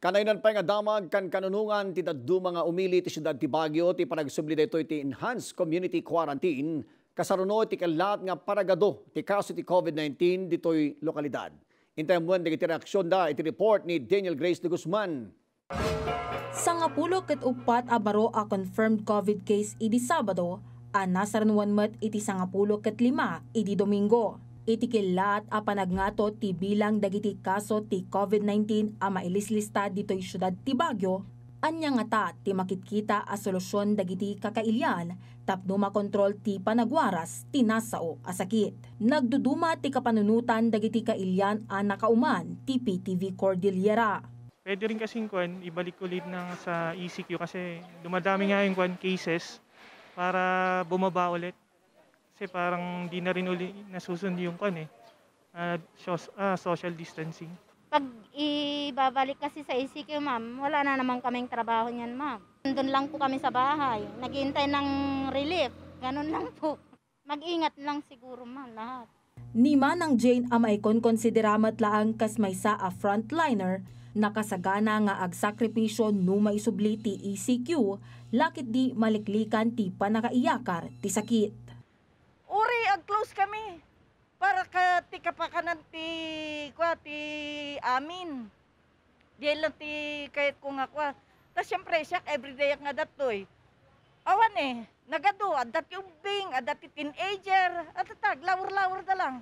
Kanainan pa nga damag kan kanunungan ti daddu mga umili ti siyudad ti Baguio ti panagsubli dito iti enhanced community quarantine kasaruno ti kalat nga paragado ti kaso ti COVID-19 ditoy lokalidad. Intayang buwan ti reaksyon da iti report ni Daniel Grace de Guzman. Sangapulo ket upat abaro a confirmed COVID case idi Sabado, a nasaranwan met iti sangapulo ket lima idi Domingo. Itikil lahat a panagnato ti bilang dagiti kaso ti COVID-19 a mailislista ditoy syudad ti Bagyo, anya nga ta ti makitkita a solusyon dagiti kakailian tapno makontrol ti panagwaras ti nasao a sakit. Nagduduma ti kapanunutan dagiti kailyan a nakauman ti PTV Cordillera. Pwede rin kasing kwan, ibalik ulit na sa ECQ kasi dumadami nga yung kwan cases para bumaba ulit kasi parang hindi na rin uli nasusunod yung kan eh. Uh, ah, so, uh, ah, social distancing. Pag ibabalik kasi sa ECQ ma'am, wala na naman kaming trabaho niyan ma'am. Doon lang po kami sa bahay, naghihintay ng relief, ganun lang po. Mag-ingat lang siguro ma'am lahat. Nima ng Jane Amaykon konsideramat laang kas may sa a frontliner nakasagana nga ag sakripisyo numa isubli ti ECQ lakit di maliklikan ti panakaiyakar ti sakit close kami. Para ka ti kapakanan ti kwa ti amin. Di lang ti kahit ko nga ah. kwa. Tapos syempre siya everyday ak nga datoy. Eh. Awan eh, nagado, adat yung bing, adat ti teenager, at tag, lawar-lawar na lang.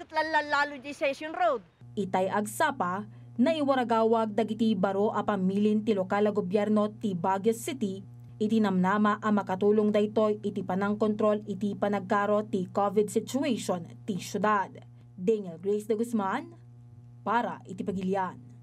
Katlalalo di Session Road. Itay agsapa, na iwaragawag dagiti baro a pamilin ti lokal a gobyerno ti Baguio City iti namnama a makatulong daytoy iti panang kontrol iti panagkaro ti COVID situation ti syudad. Daniel Grace de Guzman para iti pagilian.